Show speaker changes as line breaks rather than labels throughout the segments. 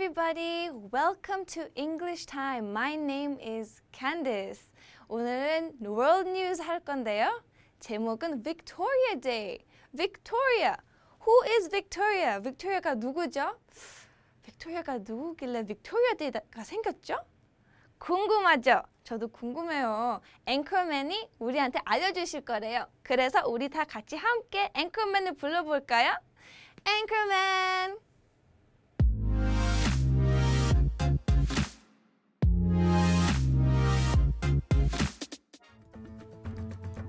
everybody. Welcome to English Time. My name is Candice. 오늘은 World News 할 건데요. 제목은 Victoria Day. Victoria. Who is Victoria? Victoria가 누구죠? Victoria가 누구길래 Victoria Day가 생겼죠? 궁금하죠? 저도 궁금해요. 앵커맨이 우리한테 알려주실 거래요. 그래서 우리 다 같이 함께 앵커맨을 불러볼까요? 앵커맨!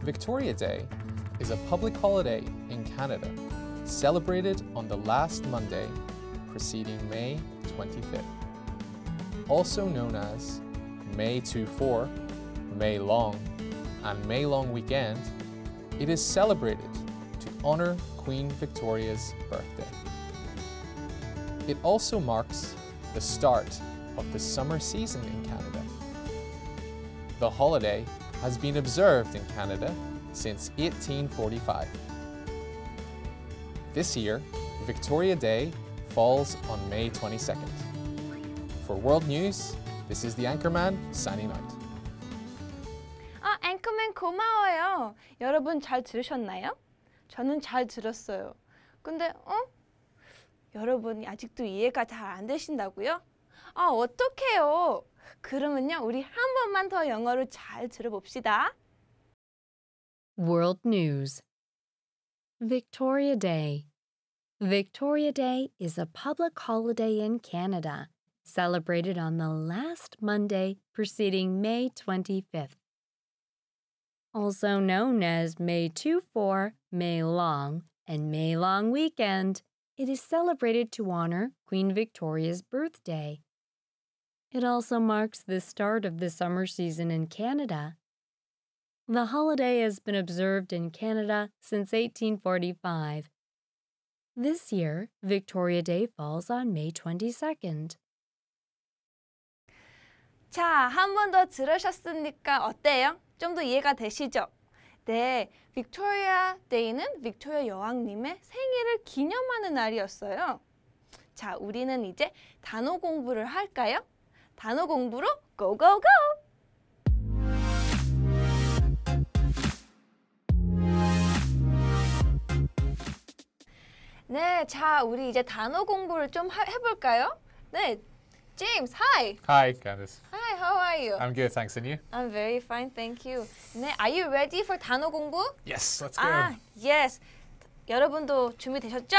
Victoria Day is a public holiday in Canada, celebrated on the last Monday preceding May 25th. Also known as May 24, May Long, and May Long Weekend, it is celebrated to honor Queen Victoria's birthday. It also marks the start of the summer season in Canada. The holiday has been observed in Canada since 1845. This year, Victoria Day falls on May 22nd. For World News, this is the Anchorman signing out.
아, 앵커맨 고마워요. 여러분 잘 들으셨나요? 저는 잘 들었어요. 근데 어? 여러분이 아직도 이해가 잘 안 되신다고요? 아, 어떡해요. 그러면요, 우리 한 번만 더 영어로 잘 들어봅시다.
World News Victoria Day Victoria Day is a public holiday in Canada, celebrated on the last Monday preceding May 25th. Also known as May 24, May Long, and May Long Weekend, it is celebrated to honor Queen Victoria's birthday it also marks the start of the summer season in Canada. The holiday has been observed in Canada since 1845. This year, Victoria Day falls on May 22nd.
자, 한 번 더 들으셨습니까? 어때요? 좀 더 이해가 되시죠? 네, 빅토리아 데이는 빅토리아 여왕님의 생일을 기념하는 날이었어요. 자, 우리는 이제 단어 공부를 할까요? 단어 공부로 고고고! 네, 자 우리 이제 단어 공부를 좀 하, 해볼까요? 네, James, hi.
Hi, Candice.
Hi, how are you? I'm
good, thanks. And you?
I'm very fine, thank you. 네, are you ready for 단어 공부?
Yes, let's go. 아,
yes. 여러분도 준비되셨죠?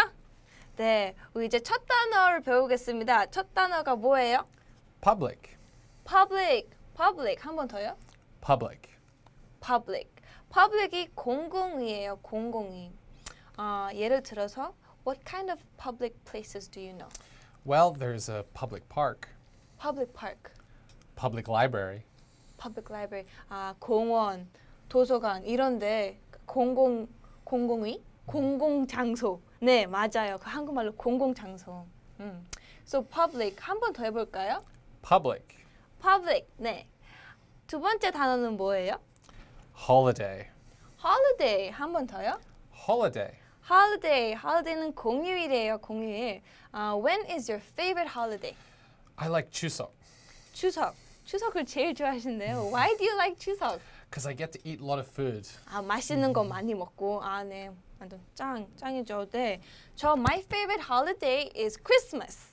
네, 우리 이제 첫 단어를 배우겠습니다. 첫 단어가 뭐예요? public. public. public 한 번 더요? public. public. public이 공공이에요. 공공이. 아, 예를 들어서 what kind of public places do you know?
Well, there's a public park.
public park.
public library.
public library. 아, 공원, 도서관 이런데 공공 공공의 공공 장소. 네, 맞아요. 그 한국말로 공공 장소. 음. So public 한 번 더 해볼까요? public. public. 네. 두 번째 단어는 뭐예요?
holiday.
holiday 한 번 더요? holiday. holiday. holiday는 공휴일이에요. 공휴일. Uh, when is your favorite holiday?
I like 추석.
추석. 추석을 제일 좋아하시는데요. Why do you like 추석?
Because I get to eat a lot of food.
아 맛있는 거 많이 먹고 아 네. 완전 짱 짱이죠. 네. 저 my favorite holiday is Christmas.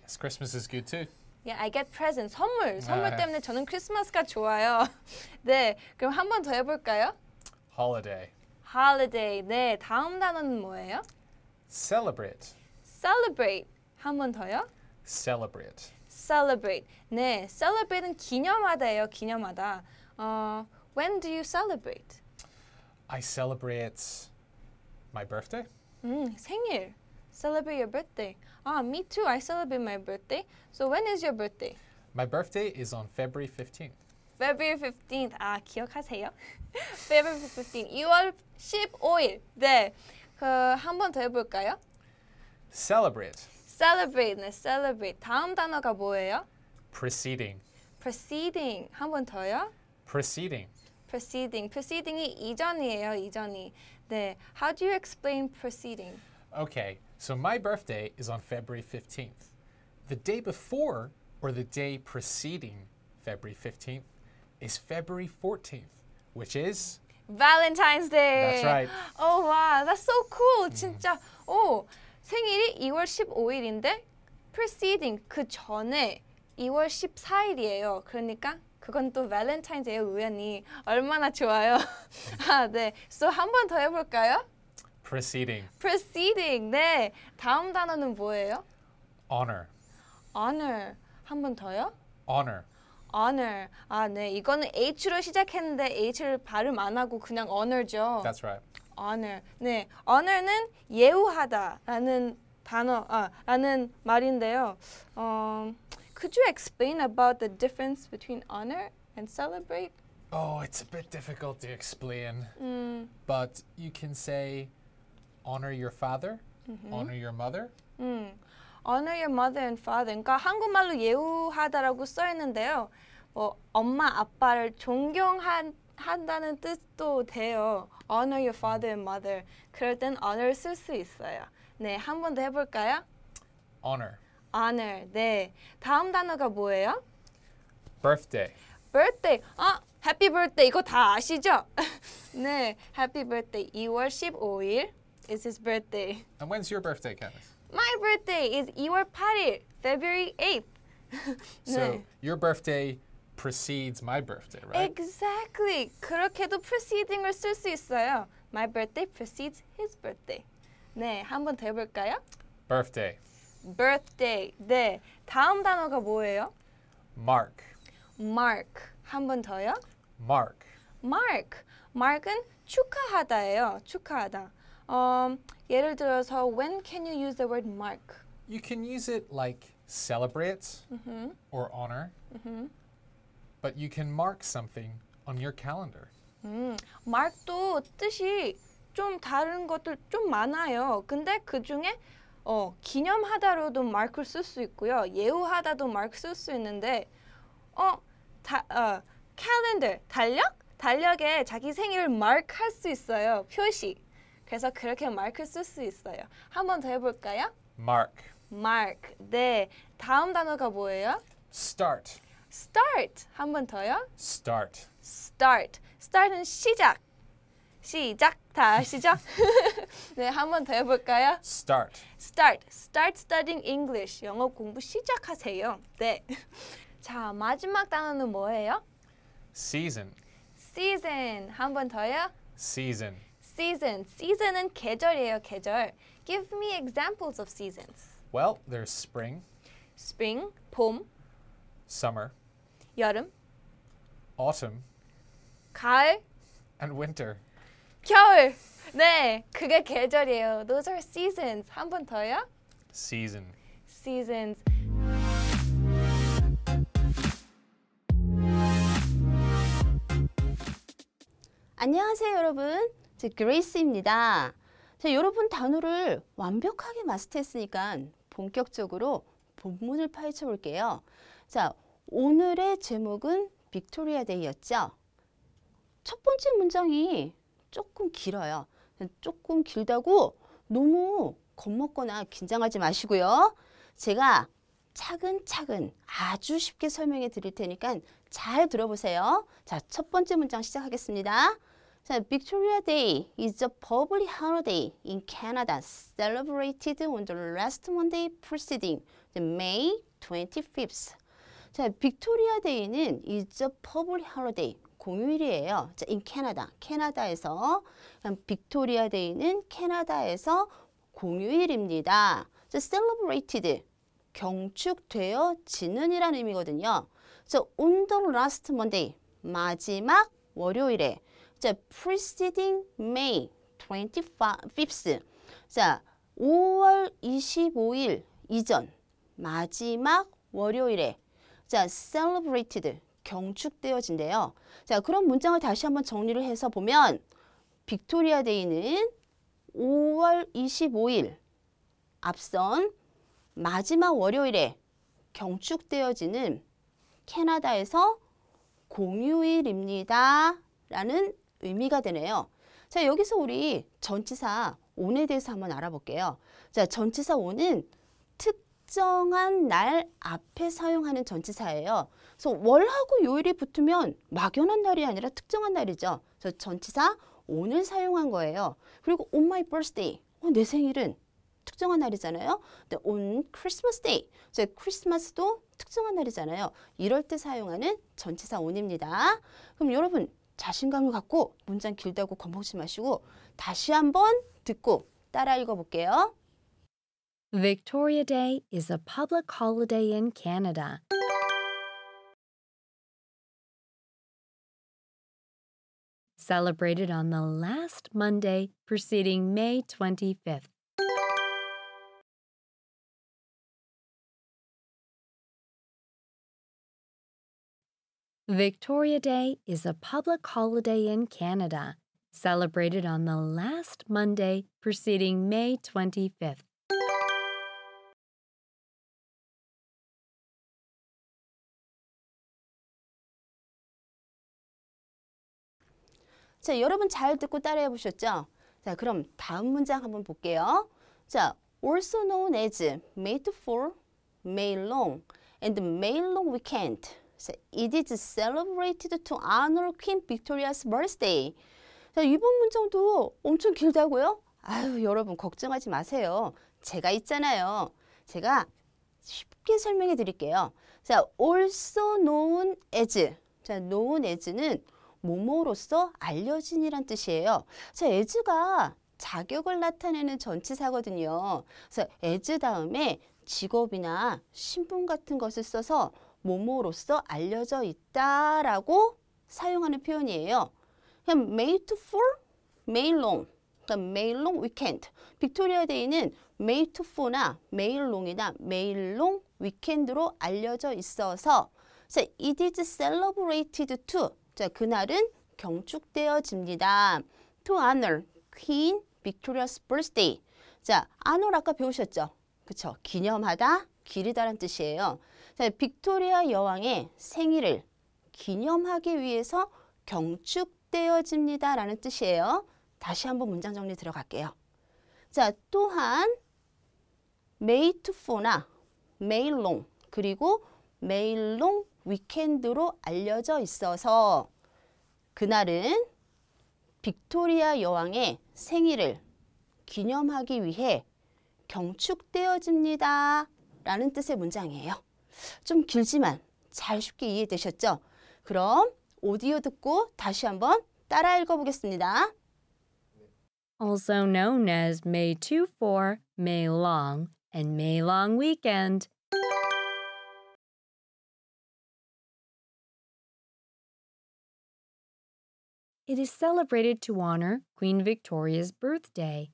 Yes, Christmas is good too.
Yeah, I get present. 선물. 선물 네. 때문에 저는 크리스마스가 좋아요. 네, 그럼 한 번 더 해볼까요? Holiday. Holiday. 네, 다음 단어는 뭐예요?
Celebrate.
Celebrate. 한 번 더요?
Celebrate.
Celebrate. 네, celebrate는 기념하다예요. 기념하다. 어, when do you celebrate?
I celebrate my birthday.
음, 생일. Celebrate your birthday. Ah, me too. I celebrate my birthday. So when is your birthday?
My birthday is on February 15th.
February 15th. Ah, 기억하세요? February 15th. 2월 15일. 네. 그 그한번 더 해볼까요?
Celebrate.
Celebrate. 네, celebrate. 다음 단어가 뭐예요?
Proceeding.
Proceeding. 한 번 더요?
Proceeding.
Proceeding. Proceeding이 이전이에요, 이전이. 네. How do you explain proceeding?
Okay. So my birthday is on February 15th. The day before or the day preceding February 15th is February 14th, which is
Valentine's Day. That's right. Oh wow, that's so cool. 음. Mm-hmm. 진짜. Oh, 생일이 2월 15일인데 preceding 그 전에 2월 14일이에요. 그러니까 그건 또 Valentine's Day 우연히 얼마나 좋아요. 아, 네. So 한번 더 해볼까요? Proceeding. Proceeding. 네. 다음 단어는 뭐예요? Honor. Honor. 한 번 더요? Honor. honor. 아, 네. 이거는 h로 시작했는데 h를 발음 안 하고 그냥 honor죠. That's right. honor. 네. honor는 예우하다라는 단어 아, 라는 말인데요. Um, could you explain about the difference between honor and celebrate?
Oh, it's a bit difficult to explain. Mm. But you can say honor your father, 음흠. honor your mother.
음, honor your mother and father. 그러니까 한국말로 예우하다라고 써 있는데요. 뭐 엄마 아빠를 존경한 한다는 뜻도 돼요. honor your father and mother. 그럴 땐 honor 쓸 수 있어요. 네, 한 번 더 해볼까요? honor. honor. 네. 다음 단어가 뭐예요? birthday. birthday. 아, happy birthday. 이거 다 아시죠? 네, happy birthday. 2월 15일. is his birthday.
And when's your birthday, Candice?
My birthday is 2월 8일, February 8th. so
your birthday precedes my birthday, right?
Exactly. 그렇게도 preceding을 쓸 수 있어요. My birthday precedes his birthday. 네, 한 번 더 해볼까요? Birthday. Birthday. 네, 다음 단어가 뭐예요? Mark. Mark. 한 번 더요? Mark. Mark. Mark은 축하하다예요. 축하하다. Um, 예를 들어서 when can you use the word mark?
You can use it like celebrate mm-hmm. or honor, mm-hmm. but you can mark something on your calendar.
음, mark도 뜻이 좀 다른 것들 좀 많아요. 근데 그 중에 어, 기념하다로도 mark를 쓸 수 있고요. 예우하다도 mark 쓸수 있는데 어, 다, 어, calendar, 달력? 달력에 자기 생일을 mark 할수 있어요. 표시. 그래서 그렇게 마크 쓸 수 있어요. 한 번 더 해볼까요? Mark. Mark. 네. 다음 단어가 뭐예요?
Start.
Start. 한 번 더요?
Start.
Start. Start은 시작. 시작. 다 아시죠? 네, 한 번 더 해볼까요? Start. Start. Start studying English. 영어 공부 시작하세요. 네. 자, 마지막 단어는 뭐예요? Season. Season. 한 번 더요? Season. Season. and 계절이에요, 계절. Give me examples of seasons.
Well, there's spring,
Spring, 봄, summer, 여름, autumn, 가을, and winter. 겨울. 네, 그게 계절이에요. Those are seasons. 한 번 더요. Season. Seasons.
안녕하세요, 여러분. 즉 grace입니다. 자, 여러분 단어를 완벽하게 마스터했으니까 본격적으로 본문을 파헤쳐 볼게요. 자, 오늘의 제목은 빅토리아 데이였죠. 첫 번째 문장이 조금 길어요. 조금 길다고 너무 겁먹거나 긴장하지 마시고요. 제가 차근차근 아주 쉽게 설명해 드릴 테니까 잘 들어보세요. 자, 첫 번째 문장 시작하겠습니다. 자, Victoria Day is a public holiday in Canada celebrated on the last Monday preceding May 25th. 자, 빅토리아 데이는 is a public holiday. 공휴일이에요. 자, in Canada. 캐나다에서. 빅토리아 데이는 캐나다에서 공휴일입니다. 자, celebrated. 경축되어지는 이라는 의미거든요. 자, on the last Monday. 마지막 월요일에 자, preceding May 25th. 자, 5월 25일 이전 마지막 월요일에 자, celebrated 경축되어진대요. 자, 그런 문장을 다시 한번 정리를 해서 보면 빅토리아 데이는 5월 25일 앞선 마지막 월요일에 경축되어지는 캐나다에서 공휴일입니다. 라는 의미가 되네요. 자, 여기서 우리 전치사 온에 대해서 한번 알아볼게요. 자, 전치사 온은 특정한 날 앞에 사용하는 전치사예요. 그래서 월하고 요일이 붙으면 막연한 날이 아니라 특정한 날이죠. 그래서 전치사 오을 사용한 거예요. 그리고 on my birthday, 어, 내 생일은 특정한 날이잖아요. 근데 on Christmas day, 제 크리스마스도 특정한 날이잖아요. 이럴 때 사용하는 전치사 on입니다. 그럼 여러분 자신감을 갖고 문장 길다고 겁먹지 마시고 다시 한 번 듣고 따라 읽어볼게요. Victoria Day is a public
holiday in Canada. Celebrated on the last Monday preceding May 25th. Victoria Day is a public holiday in Canada, celebrated on the last Monday preceding May 25th.
자, 여러분 잘 듣고 따라해 보셨죠? 자, 그럼 다음 문장 한번 볼게요. 자, also known as May 4, May long, and May long weekend. It is celebrated to honor Queen Victoria's birthday. 자, 이번 문장도 엄청 길다고요? 아유, 여러분 걱정하지 마세요. 제가 있잖아요. 제가 쉽게 설명해 드릴게요. 자, also known as. 자, known as는 모모로서 알려진이란 뜻이에요. 자, as가 자격을 나타내는 전치사거든요. 그래서 as 다음에 직업이나 신분 같은 것을 써서 뭐뭐로서 알려져 있다라고 사용하는 표현이에요. 그냥 made for, made long. 그러니까 made long weekend. 빅토리아 데이는 made for나 made long이나 made long weekend로 알려져 있어서 자, it is celebrated to. 자, 그날은 경축되어집니다. To honor Queen Victoria's birthday. 자, honor 아까 배우셨죠? 그쵸? 기념하다, 기리다란 뜻이에요. 네, 빅토리아 여왕의 생일을 기념하기 위해서 경축되어집니다. 라는 뜻이에요. 다시 한번 문장 정리 들어갈게요. 자, 또한 메이투포나 메일롱 그리고 메일롱 위켄드로 알려져 있어서 그날은 빅토리아 여왕의 생일을 기념하기 위해 경축되어집니다. 라는 뜻의 문장이에요. 좀 길지만 잘 쉽게 이해되셨죠? 그럼 오디오 듣고 다시 한번 따라 읽어보겠습니다. Also
known as May 2-4, May Long, and May Long Weekend. It is celebrated to honor Queen Victoria's birthday.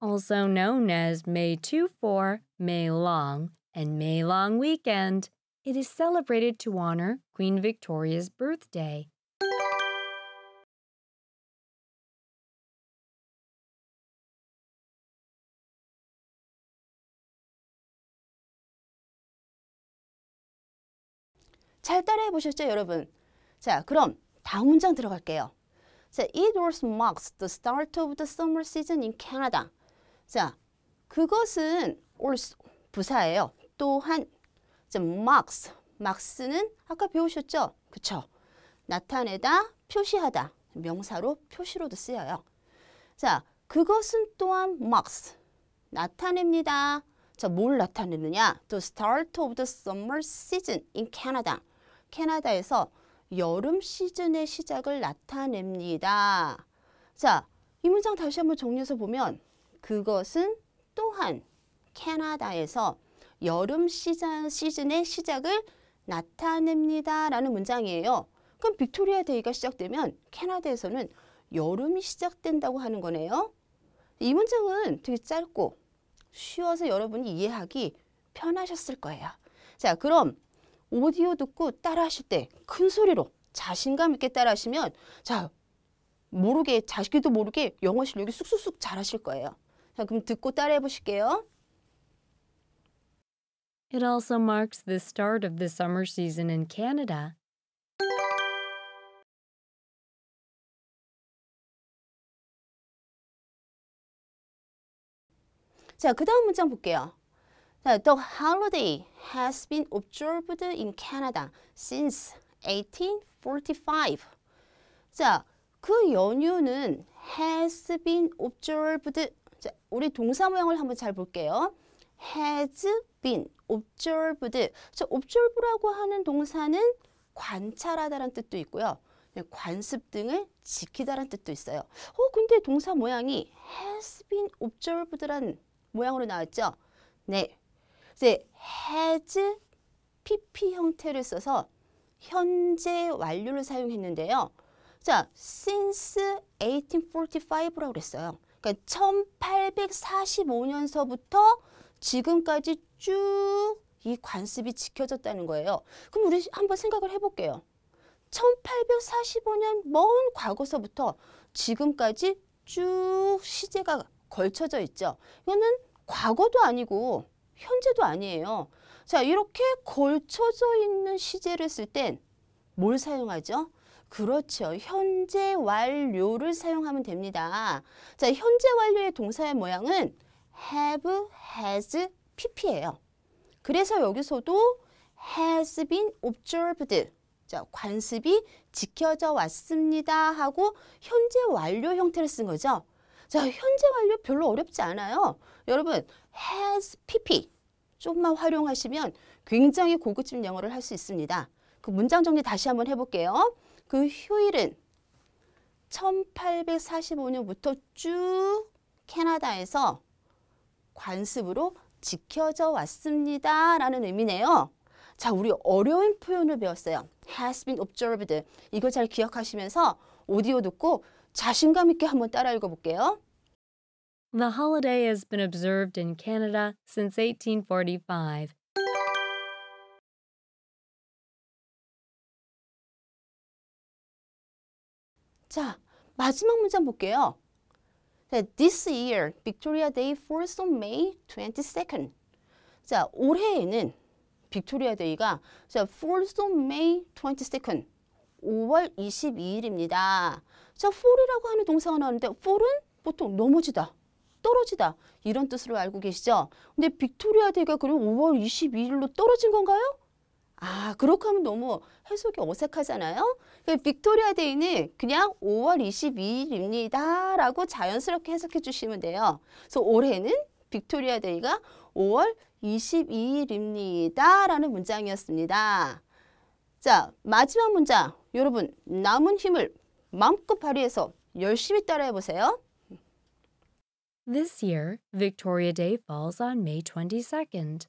also known as May 24, May Long,
and May Long Weekend. It is celebrated to honor Queen Victoria's
birthday.
잘 따라해 보셨죠, 여러분? 자, 그럼 다음 문장 들어갈게요. it was marks the start of the summer season in Canada. 자, 그것은 also 부사예요. 또한 자, m a r m a r 는 아까 배우셨죠? 그쵸? 나타내다, 표시하다. 명사로 표시로도 쓰여요. 자, 그것은 또한 m a r 나타냅니다. 자, 뭘 나타내느냐? The start of the summer season in Canada. 캐나다에서 여름 시즌의 시작을 나타냅니다. 자, 이 문장 다시 한번 정리해서 보면 그것은 또한 캐나다에서 여름 시장, 시즌의 시작을 나타냅니다. 라는 문장이에요. 그럼 빅토리아 데이가 시작되면 캐나다에서는 여름이 시작된다고 하는 거네요. 이 문장은 되게 짧고 쉬워서 여러분이 이해하기 편하셨을 거예요. 자, 그럼 오디오 듣고 따라 하실 때 큰 소리로 자신감 있게 따라 하시면 자, 모르게, 자식도 모르게 영어 실력이 쑥쑥쑥 잘 하실 거예요. 자, 그럼 듣고 따라해 보실게요.
It also marks the start of the summer season in Canada.
자, 그 다음 문장 볼게요. 자, the holiday has been observed in Canada since 1845. 자, 그 연휴는 has been observed 자, 우리 동사 모양을 한번 잘 볼게요. has been, observed. 자, observe라고 하는 동사는 관찰하다라는 뜻도 있고요. 네, 관습 등을 지키다라는 뜻도 있어요. 어, 근데 동사 모양이 has been observed란 모양으로 나왔죠? 네. 이제 has pp 형태를 써서 현재 완료를 사용했는데요. 자, since 1845라고 그랬어요. 그러니까 1845년서부터 지금까지 쭉 이 관습이 지켜졌다는 거예요. 그럼 우리 한번 생각을 해볼게요. 1845년 먼 과거서부터 지금까지 쭉 시제가 걸쳐져 있죠. 이거는 과거도 아니고 현재도 아니에요. 자, 이렇게 걸쳐져 있는 시제를 쓸 땐 뭘 사용하죠? 그렇죠. 현재 완료를 사용하면 됩니다. 자, 현재 완료의 동사의 모양은 have, has, pp예요. 그래서 여기서도 has been observed. 자, 관습이 지켜져 왔습니다 하고 현재 완료 형태를 쓴 거죠. 자, 현재 완료 별로 어렵지 않아요. 여러분, has, pp 조금만 활용하시면 굉장히 고급진 영어를 할 수 있습니다. 그 문장 정리 다시 한번 해볼게요. 그 휴일은 1845년부터 쭉 캐나다에서 관습으로 지켜져 왔습니다. 라는 의미네요. 자, 우리 어려운 표현을 배웠어요. has been observed. 이거 잘 기억하시면서 오디오 듣고 자신감 있게 한번 따라 읽어볼게요.
The holiday has been observed in Canada since 1845.
자, 마지막 문장 볼게요. 네, this year, Victoria Day falls on May 22nd. 자, 올해에는 빅토리아 데이가 자, falls on May 22nd. 5월 22일입니다. 자, fall이라고 하는 동사가 나오는데 fall은 보통 넘어지다, 떨어지다 이런 뜻으로 알고 계시죠? 근데 빅토리아 데가 그럼 5월 22일로 떨어진 건가요? 아, 그렇게 하면 너무 해석이 어색하잖아요. 빅토리아 그 데이는 그냥 5월 22일입니다. 라고 자연스럽게 해석해 주시면 돼요. 그래서 올해는 빅토리아 데이가 5월 22일입니다. 라는 문장이었습니다. 자, 마지막 문장. 여러분, 남은 힘을 마음껏 발휘해서 열심히 따라해 보세요. This year,
Victoria Day falls on May 22nd.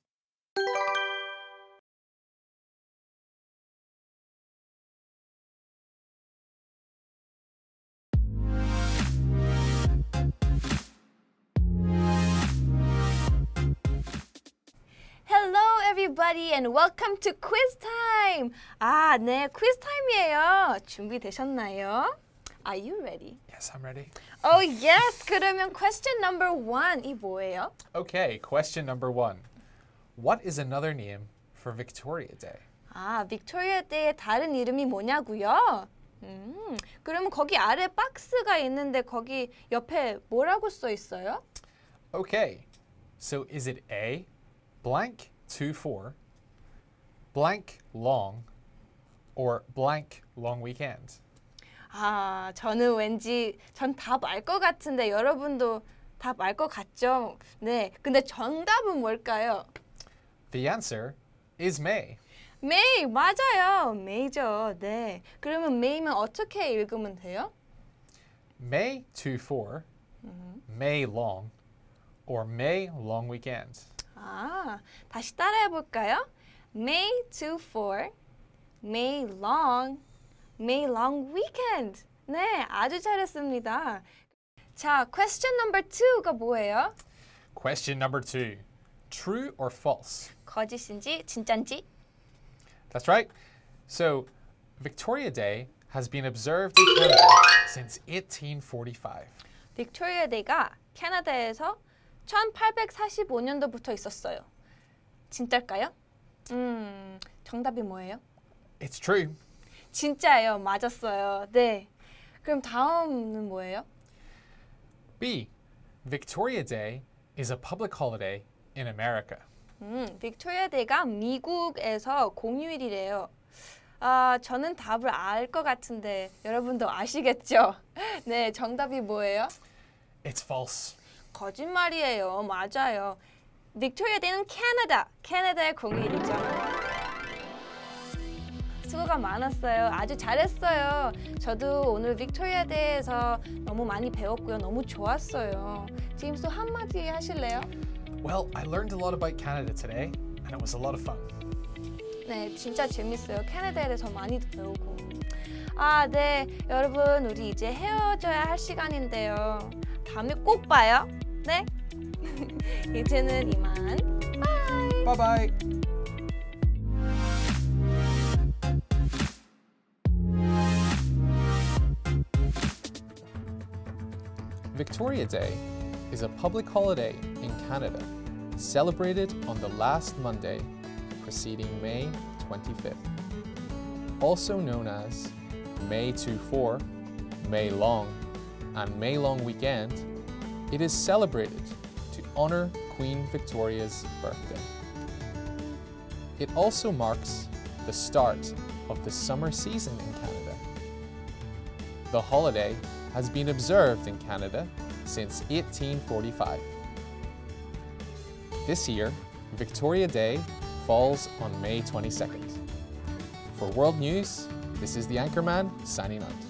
everybody and welcome to quiz time. 아, 네, quiz time이에요. 준비되셨나요? Are you ready? Yes, I'm ready. Oh, yes. 그러면 question number o 이 뭐예요?
Okay, question number o What is another name for Victoria Day?
아, 빅토리아 데이의 다른 이름이 뭐냐고요? 음, 그러면 거기 아래 박스가 있는데 거기 옆에 뭐라고 써 있어요?
Okay, so is it A, blank, 2, 4, blank long or blank long weekend?
아, 저는 왠지 전 답알 것 같은데 여러분도 답 알 것 같죠? 네. 근데 정답은 뭘까요?
The answer is May.
May 맞아요. May죠. 네. 그러면 May면 어떻게 읽으면 돼요?
May 24, May long or May long weekend.
아, 다시 따라해 볼까요? May to for, May long, May long weekend. 네, 아주 잘했습니다. 자, question number two가 뭐예요?
Question number two. True or false?
거짓인지 진짠지?
That's right. So, Victoria Day has been observed in Canada since 1845.
빅토리아 데이가 캐나다에서 1845년도부터 있었어요. 진짜일까요? 음, 정답이 뭐예요? It's true. 진짜예요. 맞았어요. 네. 그럼 다음은 뭐예요?
B. Victoria Day is a public holiday in America.
음, 빅토리아 데이가 미국에서 공휴일이래요. 아, 저는 답을 알 것 같은데 여러분도 아시겠죠? 네, 정답이 뭐예요?
It's false.
거짓말이에요. 맞아요. 빅토리아대는 캐나다, 캐나다의 공일이죠 수고가 많았어요. 아주 잘했어요. 저도 오늘 빅토리아 대에서 너무 많이 배웠고요. 너무 좋았어요. 제임스 한마디 하실래요?
Well, I learned a lot about Canada today, and it was a lot of fun.
네, 진짜 재밌어요. 캐나다에 대해서 많이 배우고. 아, 네, 여러분, 우리 이제 헤어져야 할 시간인데요. 다음에 꼭 봐요. 네. 이제는 이만. 바이. 바이바이.
Victoria Day is a public holiday in Canada, celebrated on the last Monday preceding May 25th. Also known as May 24, May Long, and May Long Weekend it is celebrated to honor Queen Victoria's birthday. It also marks the start of the summer season in Canada. The holiday has been observed in Canada since 1845. This year, Victoria Day falls on May 22nd. For World News, this is the Anchorman signing out.